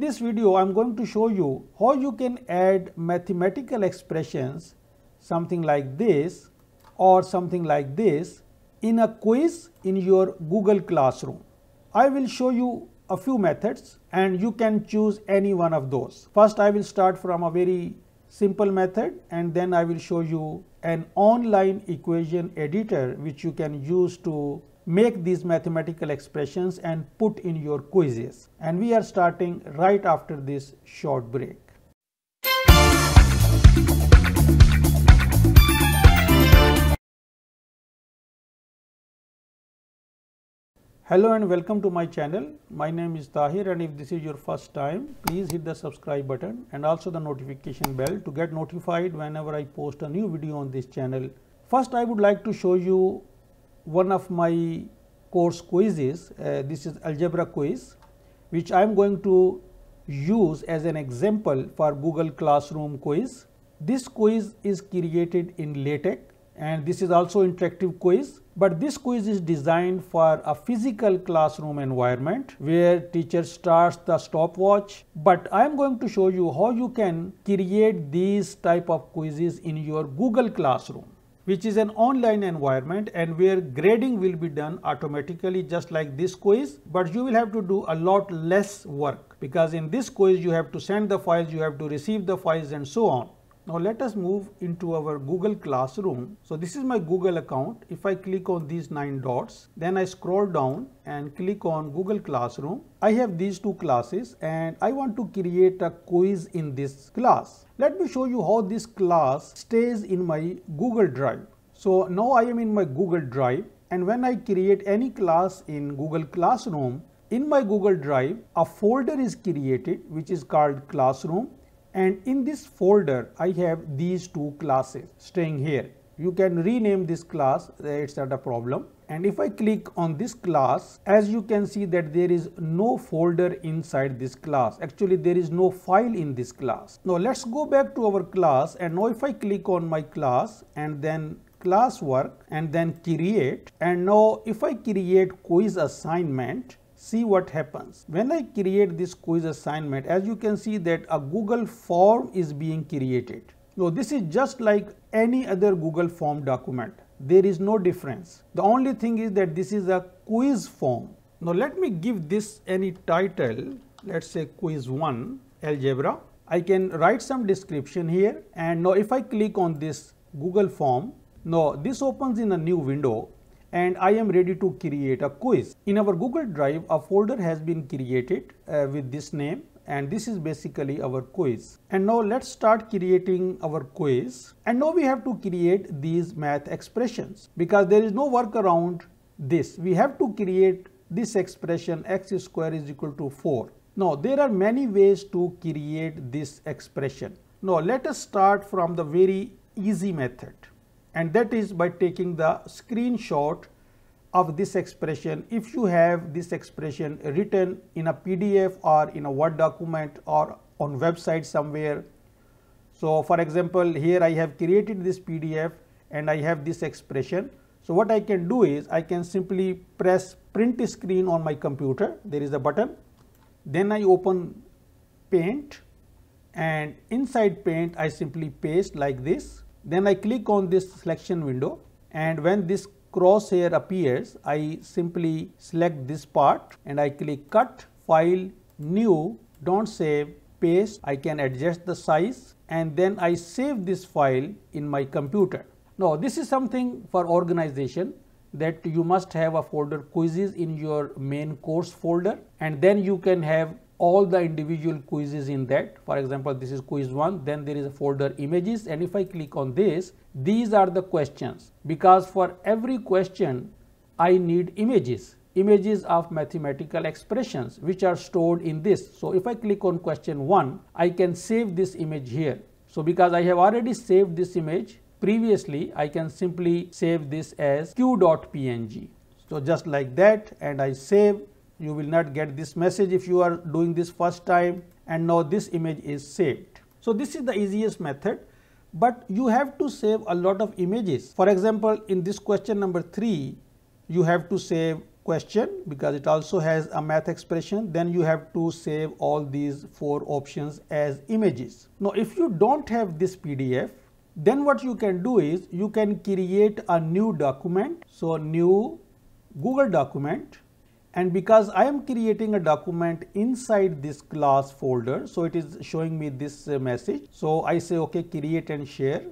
In this video, I'm going to show you how you can add mathematical expressions, something like this or something like this in a quiz in your Google Classroom. I will show you a few methods and you can choose any one of those. First, I will start from a very simple method and then I will show you an online equation editor which you can use to make these mathematical expressions and put in your quizzes. And we are starting right after this short break. Hello and welcome to my channel. My name is Tahir and if this is your first time, please hit the subscribe button and also the notification bell to get notified whenever I post a new video on this channel. First, I would like to show you one of my course quizzes. Uh, this is algebra quiz, which I am going to use as an example for Google Classroom quiz. This quiz is created in LaTeX and this is also interactive quiz. But this quiz is designed for a physical classroom environment where teacher starts the stopwatch. But I am going to show you how you can create these type of quizzes in your Google Classroom which is an online environment and where grading will be done automatically just like this quiz but you will have to do a lot less work because in this quiz you have to send the files you have to receive the files and so on now let us move into our Google Classroom. So this is my Google account. If I click on these nine dots, then I scroll down and click on Google Classroom. I have these two classes and I want to create a quiz in this class. Let me show you how this class stays in my Google Drive. So now I am in my Google Drive and when I create any class in Google Classroom, in my Google Drive, a folder is created which is called Classroom and in this folder I have these two classes staying here. You can rename this class, it's not a problem. And if I click on this class, as you can see that there is no folder inside this class. Actually, there is no file in this class. Now let's go back to our class and now if I click on my class and then class work and then create and now if I create quiz assignment see what happens. When I create this quiz assignment, as you can see that a Google form is being created. Now, this is just like any other Google form document. There is no difference. The only thing is that this is a quiz form. Now let me give this any title, let's say quiz 1 algebra. I can write some description here and now if I click on this Google form, now this opens in a new window and I am ready to create a quiz. In our Google Drive, a folder has been created uh, with this name and this is basically our quiz. And now let's start creating our quiz. And now we have to create these math expressions because there is no work around this. We have to create this expression x square is equal to 4. Now there are many ways to create this expression. Now let us start from the very easy method and that is by taking the screenshot of this expression if you have this expression written in a PDF or in a Word document or on website somewhere. So for example, here I have created this PDF and I have this expression. So what I can do is I can simply press print screen on my computer. There is a button. Then I open paint and inside paint I simply paste like this then I click on this selection window and when this crosshair appears, I simply select this part and I click cut, file, new, don't save, paste. I can adjust the size and then I save this file in my computer. Now this is something for organization that you must have a folder quizzes in your main course folder and then you can have all the individual quizzes in that. For example, this is quiz 1, then there is a folder images and if I click on this, these are the questions because for every question I need images images of mathematical expressions which are stored in this. So if I click on question 1, I can save this image here. So because I have already saved this image previously, I can simply save this as q.png. So just like that and I save you will not get this message if you are doing this first time and now this image is saved. So this is the easiest method but you have to save a lot of images. For example, in this question number 3 you have to save question because it also has a math expression then you have to save all these four options as images. Now if you don't have this PDF then what you can do is you can create a new document. So new Google document and because I am creating a document inside this class folder so it is showing me this uh, message so I say okay create and share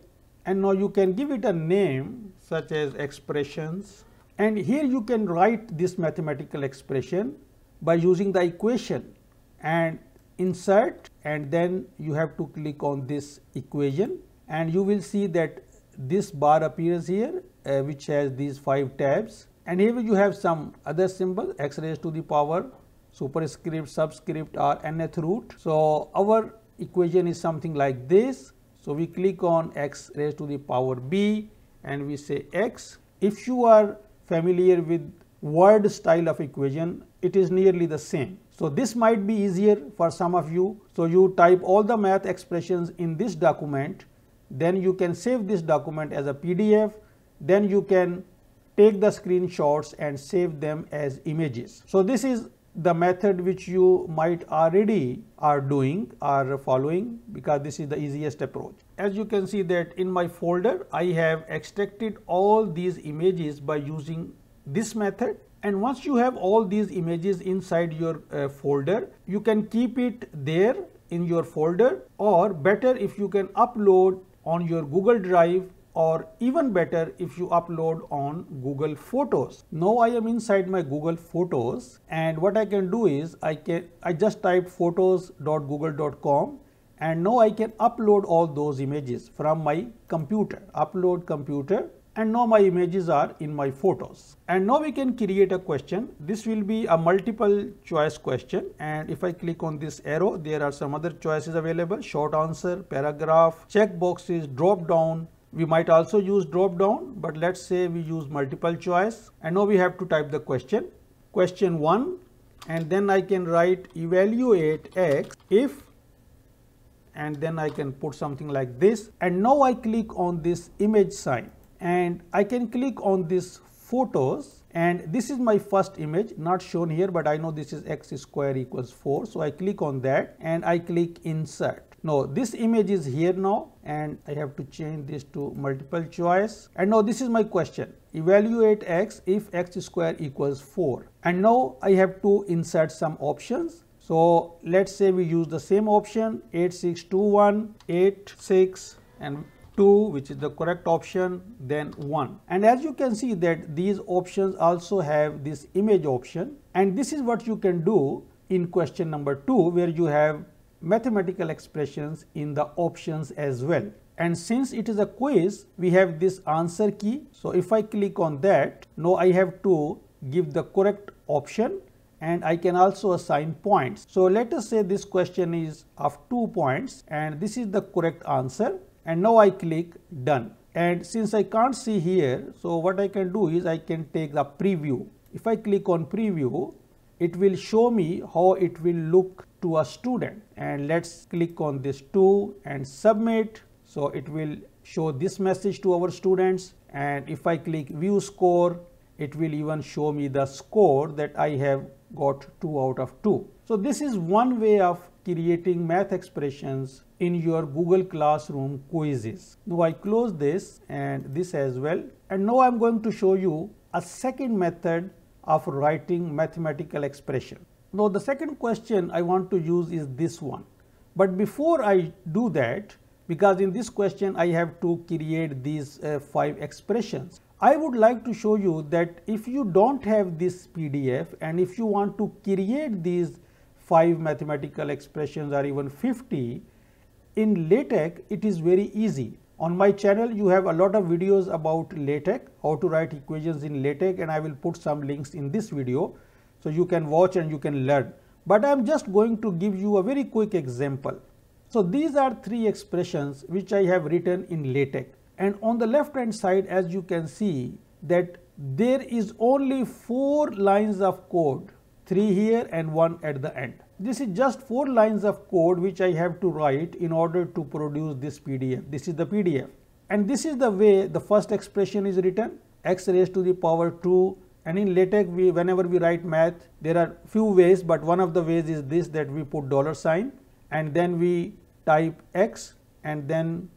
and now you can give it a name such as expressions and here you can write this mathematical expression by using the equation and insert and then you have to click on this equation and you will see that this bar appears here uh, which has these five tabs and here you have some other symbols, x raised to the power superscript, subscript or nth root. So, our equation is something like this. So, we click on x raised to the power b and we say x. If you are familiar with word style of equation, it is nearly the same. So, this might be easier for some of you. So, you type all the math expressions in this document, then you can save this document as a PDF, then you can take the screenshots and save them as images. So this is the method which you might already are doing are following because this is the easiest approach. As you can see that in my folder, I have extracted all these images by using this method and once you have all these images inside your uh, folder you can keep it there in your folder or better if you can upload on your google drive or even better if you upload on Google Photos. Now I am inside my Google Photos and what I can do is I can I just type photos.google.com and now I can upload all those images from my computer upload computer and now my images are in my photos and now we can create a question this will be a multiple choice question and if I click on this arrow there are some other choices available short answer paragraph check boxes drop down we might also use drop down, but let's say we use multiple choice and now we have to type the question. Question 1 and then I can write evaluate x if and then I can put something like this and now I click on this image sign and I can click on this photos and this is my first image not shown here but I know this is x square equals 4 so I click on that and I click insert now this image is here now and I have to change this to multiple choice. And now this is my question. Evaluate x if x square equals 4. And now I have to insert some options. So let's say we use the same option 8621, and 2 which is the correct option then 1 and as you can see that these options also have this image option and this is what you can do in question number 2 where you have mathematical expressions in the options as well. And since it is a quiz, we have this answer key. So if I click on that, now I have to give the correct option and I can also assign points. So let us say this question is of two points and this is the correct answer. And now I click done. And since I can't see here, so what I can do is I can take the preview. If I click on preview, it will show me how it will look to a student and let's click on this to and submit so it will show this message to our students and if I click view score it will even show me the score that I have got 2 out of 2. So this is one way of creating math expressions in your Google Classroom quizzes. Now I close this and this as well and now I'm going to show you a second method of writing mathematical expression. Now, the second question I want to use is this one, but before I do that because in this question I have to create these uh, five expressions. I would like to show you that if you don't have this PDF and if you want to create these five mathematical expressions or even 50 in LaTeX it is very easy. On my channel you have a lot of videos about LaTeX, how to write equations in LaTeX and I will put some links in this video. So you can watch and you can learn. But I am just going to give you a very quick example. So these are three expressions which I have written in LaTeX. And on the left hand side, as you can see that there is only four lines of code, three here and one at the end. This is just four lines of code which I have to write in order to produce this PDF. This is the PDF. And this is the way the first expression is written, x raised to the power 2 and in LaTeX we whenever we write math there are few ways but one of the ways is this that we put dollar sign and then we type x and then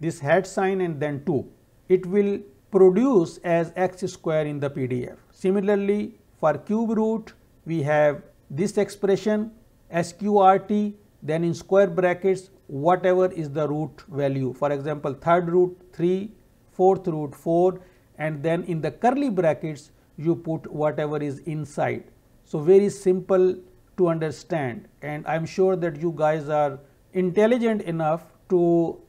this hat sign and then 2. It will produce as x square in the PDF. Similarly, for cube root we have this expression sqrt then in square brackets whatever is the root value. For example, third root 3, fourth root 4 and then in the curly brackets you put whatever is inside. So very simple to understand and I am sure that you guys are intelligent enough to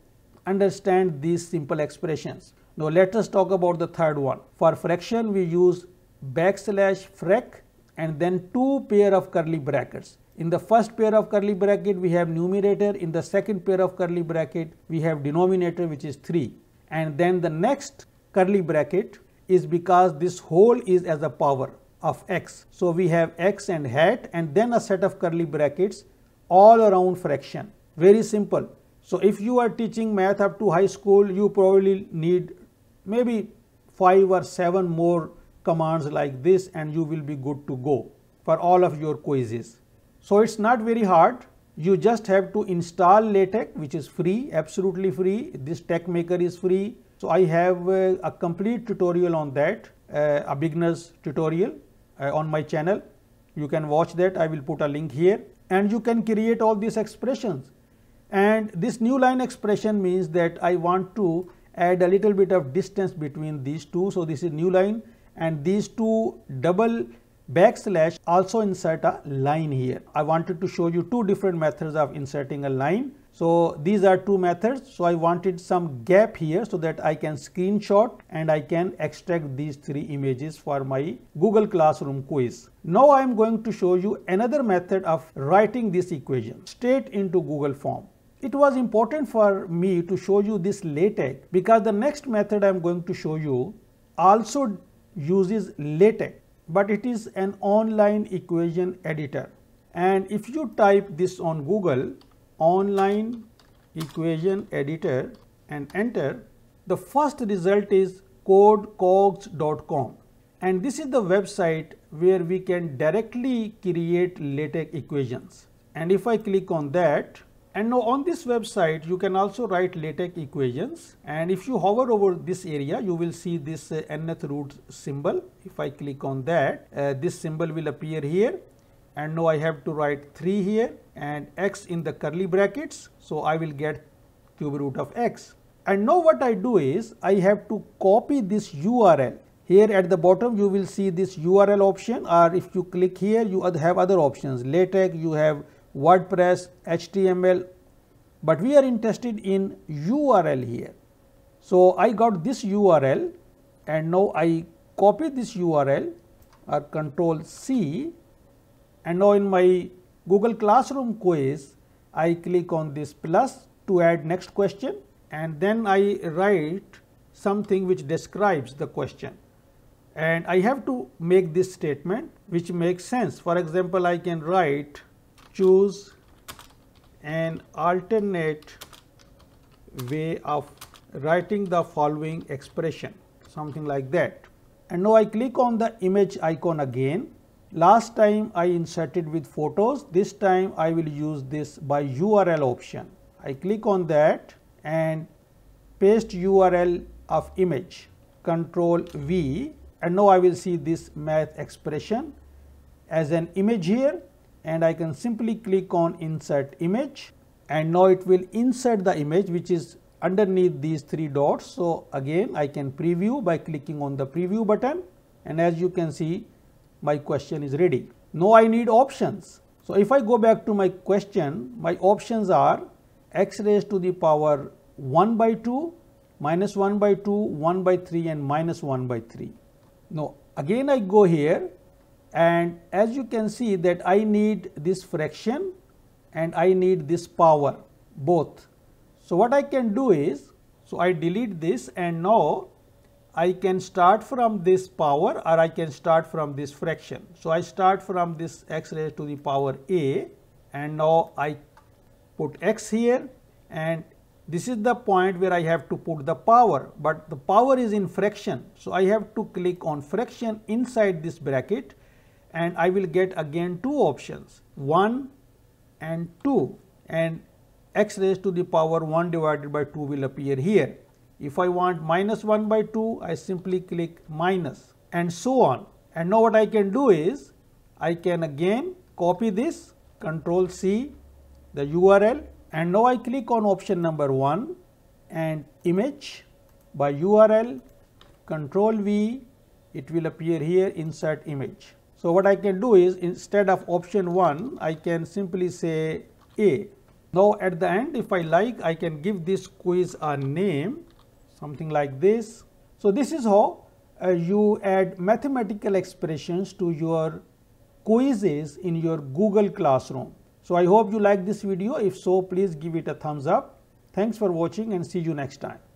understand these simple expressions. Now let us talk about the third one. For fraction we use backslash frac and then two pair of curly brackets. In the first pair of curly bracket we have numerator, in the second pair of curly bracket we have denominator which is 3 and then the next curly bracket is because this whole is as a power of x. So we have x and hat and then a set of curly brackets all around fraction. Very simple. So if you are teaching math up to high school, you probably need maybe five or seven more commands like this and you will be good to go for all of your quizzes. So it's not very hard. You just have to install LaTeX which is free, absolutely free. This tech maker is free. So I have a, uh, a complete tutorial on that, uh, a beginner's tutorial uh, on my channel. You can watch that. I will put a link here and you can create all these expressions. And this new line expression means that I want to add a little bit of distance between these two. So this is new line and these two double backslash also insert a line here. I wanted to show you two different methods of inserting a line. So these are two methods. So I wanted some gap here so that I can screenshot and I can extract these three images for my Google Classroom quiz. Now I am going to show you another method of writing this equation straight into Google form. It was important for me to show you this LaTeX because the next method I am going to show you also uses LaTeX but it is an online equation editor. And if you type this on Google, online equation editor and enter, the first result is codecogs.com and this is the website where we can directly create LaTeX equations. And if I click on that, and now on this website, you can also write LaTeX equations. And if you hover over this area, you will see this uh, nth root symbol. If I click on that, uh, this symbol will appear here and now I have to write 3 here and x in the curly brackets. So I will get cube root of x. And now what I do is I have to copy this URL. Here at the bottom you will see this URL option or if you click here you have other options LaTeX, you have WordPress, HTML but we are interested in URL here. So I got this URL and now I copy this URL or control C and now in my Google Classroom quiz, I click on this plus to add next question and then I write something which describes the question. And I have to make this statement which makes sense. For example, I can write choose an alternate way of writing the following expression, something like that. And now I click on the image icon again Last time I inserted with photos, this time I will use this by URL option. I click on that and paste URL of image, control V and now I will see this math expression as an image here and I can simply click on insert image and now it will insert the image which is underneath these three dots. So again I can preview by clicking on the preview button and as you can see my question is ready. Now I need options. So if I go back to my question, my options are x raised to the power 1 by 2, minus 1 by 2, 1 by 3 and minus 1 by 3. Now again I go here and as you can see that I need this fraction and I need this power both. So what I can do is, so I delete this and now I can start from this power or I can start from this fraction. So, I start from this x raised to the power a and now I put x here and this is the point where I have to put the power, but the power is in fraction. So, I have to click on fraction inside this bracket and I will get again two options 1 and 2 and x raised to the power 1 divided by 2 will appear here if I want minus 1 by 2, I simply click minus and so on. And now what I can do is, I can again copy this, control C, the URL and now I click on option number 1 and image by URL, control V, it will appear here insert image. So what I can do is instead of option 1, I can simply say A. Now at the end, if I like, I can give this quiz a name something like this. So this is how uh, you add mathematical expressions to your quizzes in your Google Classroom. So I hope you like this video. If so, please give it a thumbs up. Thanks for watching and see you next time.